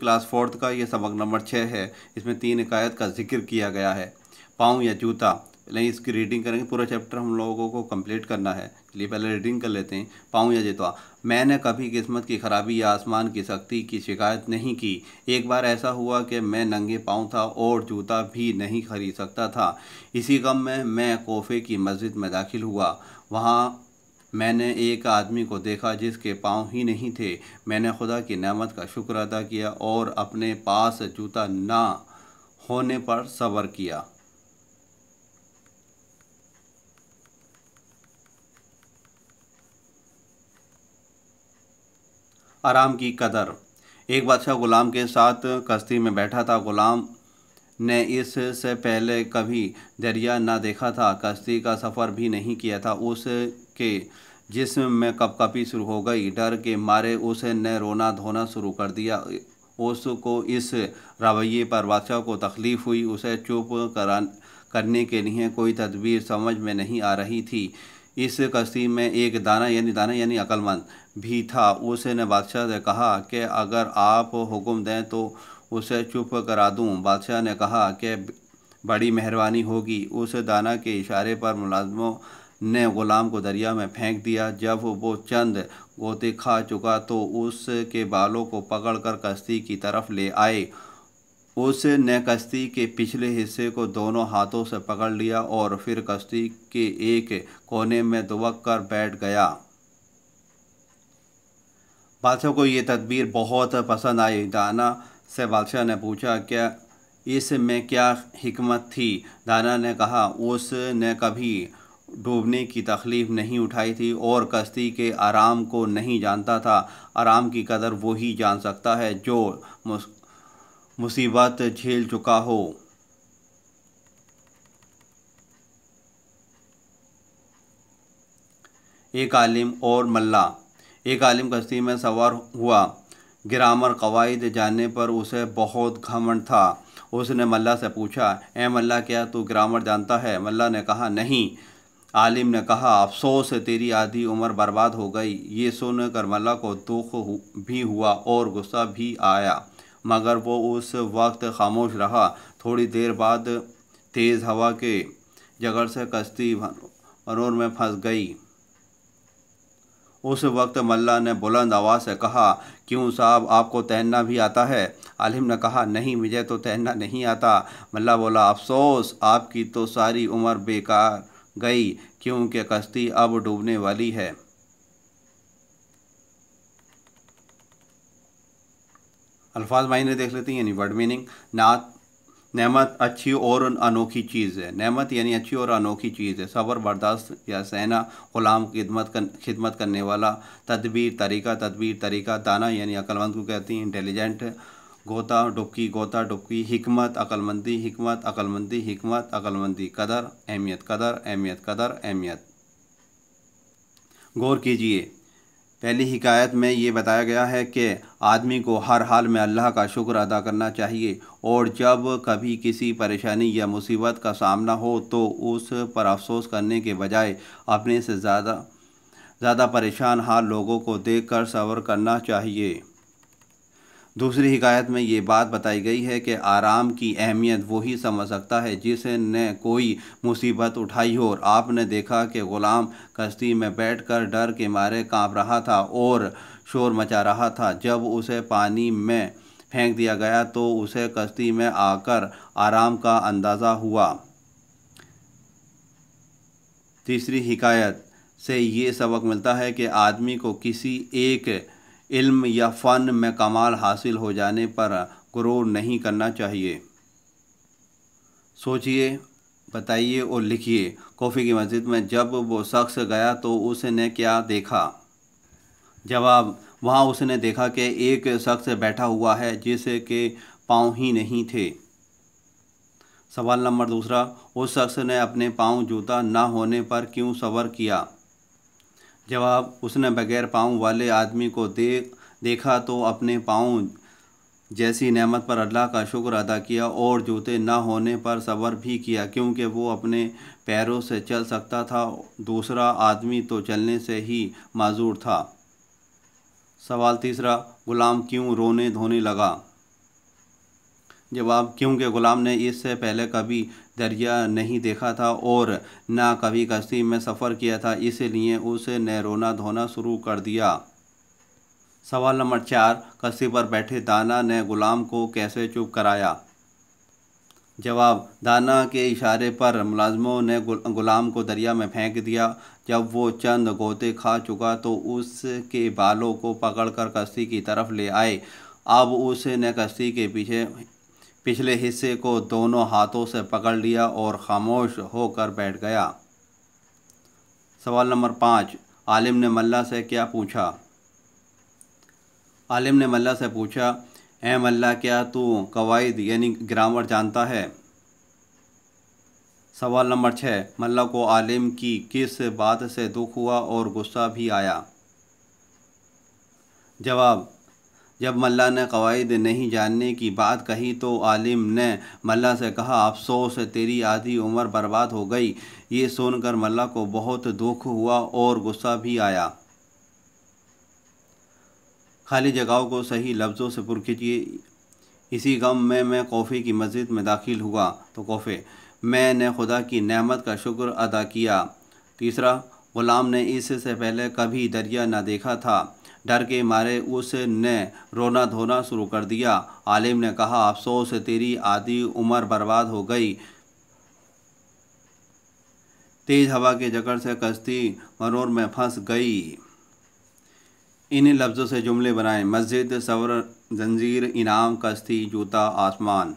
class fourth का ये सबक नंबर छः है इसमें तीन इकायत का जिक्र किया गया है पाँव या जूता नहीं इसकी रीडिंग करेंगे पूरा चैप्टर हम लोगों को कंप्लीट करना है चलिए पहले रीडिंग कर लेते हैं पाँव या जितवा मैंने कभी किस्मत की खराबी या आसमान की सख्ती की शिकायत नहीं की एक बार ऐसा हुआ कि मैं नंगे पाँव था और जूता भी नहीं खरीद सकता था इसी गम में मैं कोफे की मस्जिद में दाखिल हुआ वहाँ मैंने एक आदमी को देखा जिसके पाँव ही नहीं थे मैंने खुदा की नमत का शुक्र अदा किया और अपने पास जूता ना होने पर सब्र किया आराम की कदर एक बादशाह गुलाम के साथ कश्ती में बैठा था गुलाम ने इससे पहले कभी दरिया ना देखा था कश्ती का सफ़र भी नहीं किया था उस के जिसम में कपकपी शुरू हो गई डर के मारे उसने रोना धोना शुरू कर दिया उसको इस रवैये पर बादशाह को तकलीफ़ हुई उसे चुप करा करने के लिए कोई तदबीर समझ में नहीं आ रही थी इस कश्ती में एक दाना यानी दाना यानी अक्लमंद भी था उसने बादशाह से कहा कि अगर आप हुक्म दें तो उसे चुप करा दूं बादशाह ने कहा कि बड़ी मेहरबानी होगी उस दाना के इशारे पर मुलाजमों ने ग़ुलाम को दरिया में फेंक दिया जब वो चंद गोते खा चुका तो उसके बालों को पकड़कर कश्ती की तरफ ले आए उसने कश्ती के पिछले हिस्से को दोनों हाथों से पकड़ लिया और फिर कश्ती के एक कोने में दुबक कर बैठ गया बादशाह को ये तदबीर बहुत पसंद आई दाना से बादशाह ने पूछा क्या इसमें क्या हिकमत थी दाना ने कहा उसने कभी डूबने की तकलीफ़ नहीं उठाई थी और कश्ती के आराम को नहीं जानता था आराम की कदर वो ही जान सकता है जो मुसीबत झेल चुका हो एक आलिम और मल्ला एक आलिम कश्ती में सवार हुआ ग्रामर कवायद जानने पर उसे बहुत घमंड था उसने मल्ला से पूछा ए मल्ला क्या तू ग्रामर जानता है मल्ला ने कहा नहीं आलिम ने कहा अफसोस है तेरी आधी उम्र बर्बाद हो गई ये सुन करमला को दुख भी हुआ और गुस्सा भी आया मगर वो उस वक्त खामोश रहा थोड़ी देर बाद तेज़ हवा के जगड़ से कश्ती मनोर में फंस गई उस वक्त मल्ला ने बुलंद आवाज़ से कहा क्यों साहब आपको तैरना भी आता है आलिम ने कहा नहीं मुझे तो तैरना नहीं आता मल्ला बोला अफसोस आपकी तो सारी उम्र बेकार गई क्योंकि कश्ती अब डूबने वाली है अल्फाज मायने देख लेते हैं यानी वर्ड मीनिंग नात नेमत अच्छी और अनोखी चीज़ है नेमत यानी अच्छी और अनोखी चीज़ है सब्र बर्दाश्त या सहना ग़ुलाम खिदमत कर खिदमत करने वाला तदबीर तरीका तदबीर तरीका दाना यानी अकलमंद को कहती हैं इंटेलिजेंट गोता डुबकी गोता डुबकी हमत अकलमंदी हमत अकलमंदी हमत अकलमंदी कदर अहमियत कदर अहमियत कदर अहमियत गौर कीजिए पहली हिकायत में ये बताया गया है कि आदमी को हर हाल में अल्लाह का शुक्र अदा करना चाहिए और जब कभी किसी परेशानी या मुसीबत का सामना हो तो उस पर अफसोस करने के बजाय अपने से ज़्यादा ज़्यादा परेशान हाल लोगों को देख कर सवर करना चाहिए दूसरी हिकायत में ये बात बताई गई है कि आराम की अहमियत वही समझ सकता है जिसने कोई मुसीबत उठाई हो और आपने देखा कि ग़ुलाम कश्ती में बैठकर डर के मारे कांप रहा था और शोर मचा रहा था जब उसे पानी में फेंक दिया गया तो उसे कश्ती में आकर आराम का अंदाज़ा हुआ तीसरी हिकायत से ये सबक मिलता है कि आदमी को किसी एक इल्म या फ़न में कमाल हासिल हो जाने पर गुरूर नहीं करना चाहिए सोचिए बताइए और लिखिए कॉफ़ी की मस्जिद में जब वो शख्स गया तो उसने क्या देखा जवाब वहाँ उसने देखा कि एक शख्स बैठा हुआ है जिसके पाँव ही नहीं थे सवाल नंबर दूसरा उस शख्स ने अपने पाँव जूता ना होने पर क्यों सवर किया जवाब उसने बगैर पाँव वाले आदमी को देख देखा तो अपने पाँव जैसी नेमत पर अल्लाह का शुक्र अदा किया और जूते ना होने पर सब्र भी किया क्योंकि वो अपने पैरों से चल सकता था दूसरा आदमी तो चलने से ही माजूर था सवाल तीसरा ग़ुलाम क्यों रोने धोने लगा जवाब क्योंकि ग़ुलाम ने इससे पहले कभी दरिया नहीं देखा था और ना कभी कश्ती में सफ़र किया था इसलिए उसने रोना धोना शुरू कर दिया सवाल नंबर चार कश्ती पर बैठे दाना ने ग़ुलाम को कैसे चुप कराया जवाब दाना के इशारे पर मुलाजमों ने ग़ुलाम को दरिया में फेंक दिया जब वो चंद गोते खा चुका तो उसके बालों को पकड़कर कश्ती की तरफ ले आए अब उसने कश्ती के पीछे पिछले हिस्से को दोनों हाथों से पकड़ लिया और खामोश होकर बैठ गया सवाल नंबर पाँच आलिम ने मल्ला से क्या पूछा आलिम ने मल्ला से पूछा ए मल्ला क्या तू कवायद यानी ग्रामर जानता है सवाल नंबर छः मल्ला को आलिम की किस बात से दुख हुआ और गुस्सा भी आया जवाब जब मल्ला ने कवायद नहीं जानने की बात कही तो आलिम ने मल्ला से कहा अफसोस तेरी आधी उम्र बर्बाद हो गई ये सुनकर मल्ला को बहुत दुख हुआ और गुस्सा भी आया खाली जगहों को सही लफ्ज़ों से पुर इसी गम में मैं कोफ़े की मस्जिद में दाखिल हुआ तो कोफ़े मैंने खुदा की नेमत का शुक्र अदा किया तीसरा ग़ुलाम ने इससे पहले कभी दरिया ना देखा था डर के मारे उसने रोना धोना शुरू कर दिया आलिम ने कहा अफसोस तेरी आधी उम्र बर्बाद हो गई तेज हवा के जकड़ से कश्ती मरोर में फंस गई इन्हीं लफ्ज़ों से जुमले बनाए मस्जिद सवर जंजीर इनाम कश्ती जूता आसमान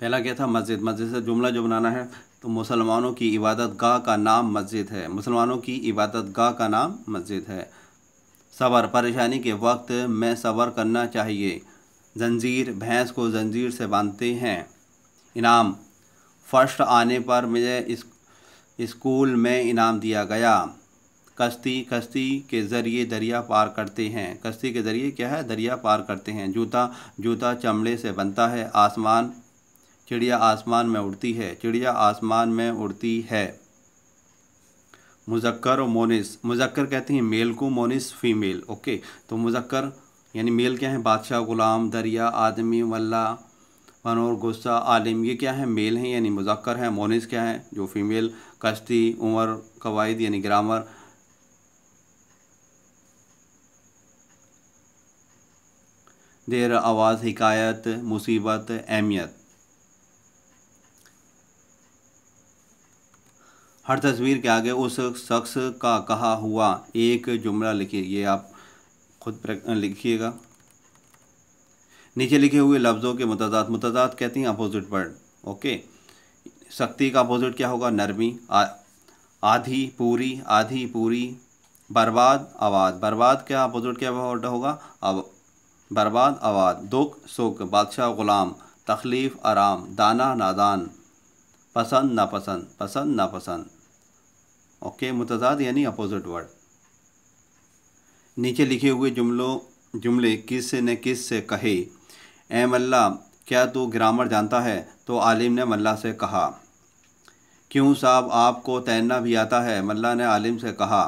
पहला क्या था मस्जिद मस्जिद से जुमला जो बनाना है तो मुसलमानों की इबादत गाह का नाम मस्जिद है मुसलमानों की इबादत गाह का नाम मस्जिद है सबर परेशानी के वक्त में सबर करना चाहिए जंजीर भैंस को जंजीर से बांधते हैं इनाम फर्स्ट आने पर मुझे इस स्कूल में इनाम दिया गया कश्ती कश्ती के ज़रिए दरिया पार करते हैं कश्ती के ज़रिए क्या है दरिया पार करते हैं जूता जूता चमड़े से बनता है आसमान चिड़िया आसमान में उड़ती है चिड़िया आसमान में उड़ती है मुजक्कर और मोनिस मुजक्कर कहते हैं मेल को मोनिस फीमेल ओके तो मुजक्कर यानी मेल क्या है बादशाह गुलाम दरिया आदमी मल्ला मनोर गुस्सा आलिम ये क्या है मेल हैं यानी मुजक्कर हैं मोनिस क्या है जो फीमेल कश्ती उमर कवायद यानी ग्रामर देर आवाज़ हिकायत मुसीबत अहमियत हर तस्वीर के आगे उस शख्स का कहा हुआ एक जुमला लिखिए ये आप खुद लिखिएगा नीचे लिखे हुए लफ्ज़ों के मतदात मतदात कहती हैं अपोजिट वर्ड ओके शक्ति का अपोजिट क्या होगा नरमी आ, आधी पूरी आधी पूरी बर्बाद आवाद बर्बाद क्या अपोजिट क्या वर्ड होगा अब बर्बाद आवाद दुख सुख बादशाह ग़ुलाम तकलीफ़ आराम दाना नादान पसंद नापसंद पसंद नापसंद ओके मुतजाद यानी अपोजिट वर्ड नीचे लिखे हुए जुमलों जुमले किस ने किस से कहे ए मल्ला क्या तू ग्रामर जानता है तो आलिम ने मल्ला से कहा क्यों साहब आपको तैरना भी आता है मल्ला ने आलिम से कहा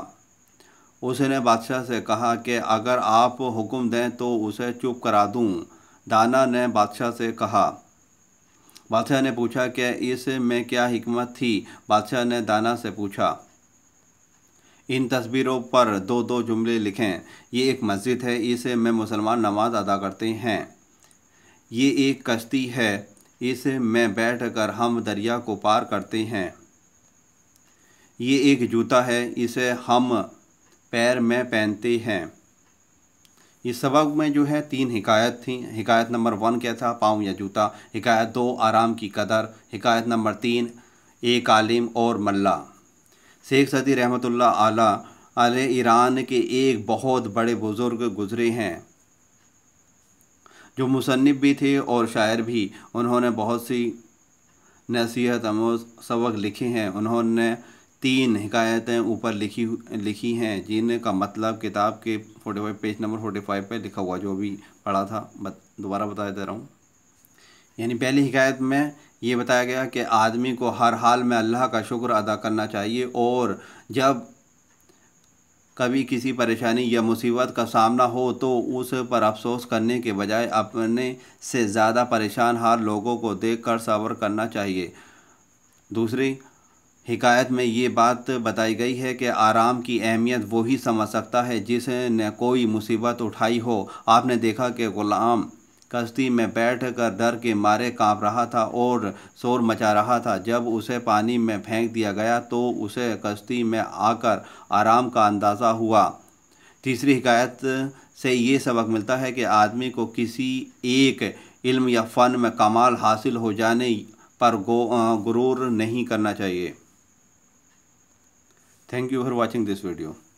उसने बादशाह से कहा कि अगर आप हुक्म दें तो उसे चुप करा दूं दाना ने बादशाह से कहा बादशाह ने पूछा कि इस में क्या हिकमत थी बादशाह ने दाना से पूछा इन तस्वीरों पर दो दो जुमले लिखें ये एक मस्जिद है इसे में मुसलमान नमाज अदा करते हैं ये एक कश्ती है इसे में बैठ कर हम दरिया को पार करते हैं ये एक जूता है इसे हम पैर में पहनते हैं इस सबक में जो है तीन हिकायत थी हिकायत नंबर वन क्या था पाँव या जूता हिकायत दो आराम की कदर हिकायत नंबर तीन एक आलिम और मल्ला शेख सदी रहमत आला अले ईरान के एक बहुत बड़े बुज़ुर्ग गुज़रे हैं जो मुसनब भी थे और शायर भी उन्होंने बहुत सी नसीहत आमोज सबक लिखे हैं उन्होंने तीन हकायतें ऊपर लिखी लिखी हैं जिनका मतलब किताब के forty five page number forty five पर लिखा हुआ जो भी पढ़ा था बत, दोबारा बता दे रहा हूँ यानी पहली हिकायत में ये बताया गया कि आदमी को हर हाल में अल्लाह का शुक्र अदा करना चाहिए और जब कभी किसी परेशानी या मुसीबत का सामना हो तो उस पर अफसोस करने के बजाय अपने से ज़्यादा परेशान हार लोगों को देख कर सब्र करना चाहिए दूसरी हिकायत में ये बात बताई गई है कि आराम की अहमियत वही समझ सकता है जिसने कोई मुसीबत उठाई हो आपने देखा कि ग़ुलाम कश्ती में बैठ कर डर के मारे कांप रहा था और शोर मचा रहा था जब उसे पानी में फेंक दिया गया तो उसे कश्ती में आकर आराम का अंदाज़ा हुआ तीसरी हिकायत से ये सबक मिलता है कि आदमी को किसी एक इल्म या फ़न में कमाल हासिल हो जाने पर गो गुरूर नहीं करना चाहिए thank you for watching this video